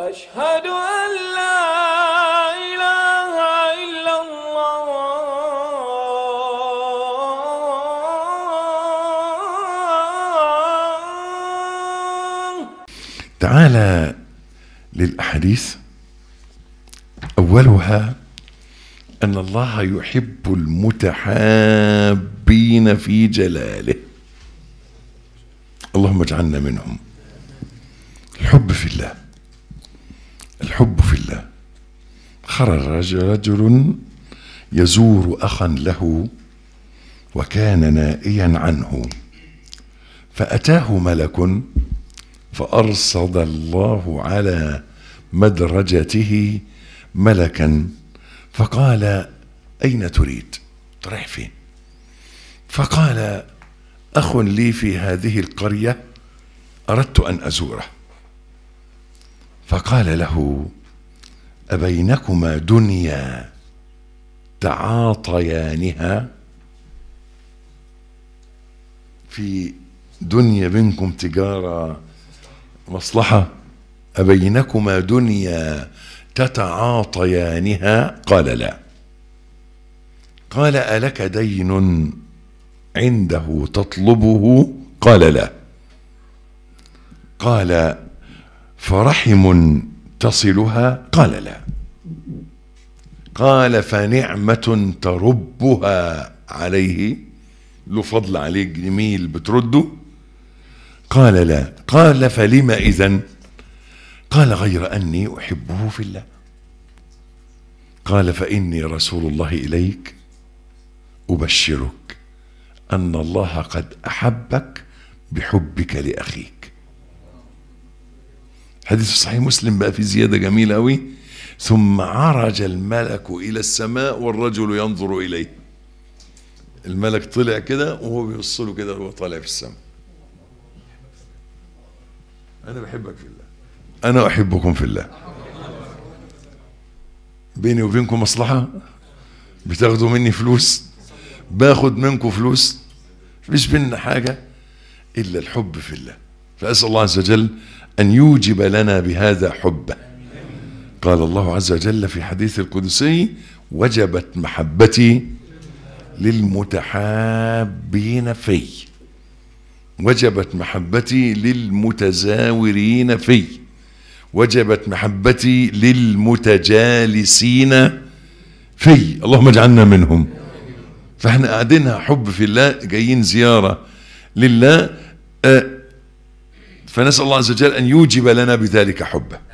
أشهد أن لا إله إلا الله تعالى للأحاديث أولها أن الله يحب المتحابين في جلاله اللهم اجعلنا منهم الحب في الله الحب في الله خرج رجل يزور أخا له وكان نائيا عنه فأتاه ملك فأرصد الله على مدرجته ملكا فقال أين تريد رايح فين فقال أخ لي في هذه القرية أردت أن أزوره فقال له أبينكما دنيا تعاطيانها في دنيا بينكم تجارة مصلحة أبينكما دنيا تتعاطيانها قال لا قال ألك دين عنده تطلبه قال لا قال فرحم تصلها قال لا قال فنعمة تربها عليه له فضل عليه جميل بترده قال لا قال فلما إذا قال غير أني أحبه في الله قال فإني رسول الله إليك أبشرك أن الله قد أحبك بحبك لأخيك حديث صحيح مسلم بقى في زيادة جميلة أوي ثم عرج الملك إلى السماء والرجل ينظر إليه الملك طلع كده وهو بيبص له كده وهو طالع في السماء أنا بحبك في الله أنا أحبكم في الله بيني وبينكم مصلحة بتاخدوا مني فلوس باخد منكم فلوس مش بينا حاجة إلا الحب في الله فأسأل الله عز وجل أن يوجب لنا بهذا حبه قال الله عز وجل في حديث القدسي وجبت محبتي للمتحابين في وجبت محبتي للمتزاورين في وجبت محبتي للمتجالسين في اللهم اجعلنا منهم فاحنا قاعدينها حب في الله جايين زيارة لله فنسأل الله عز وجل أن يوجب لنا بذلك حبه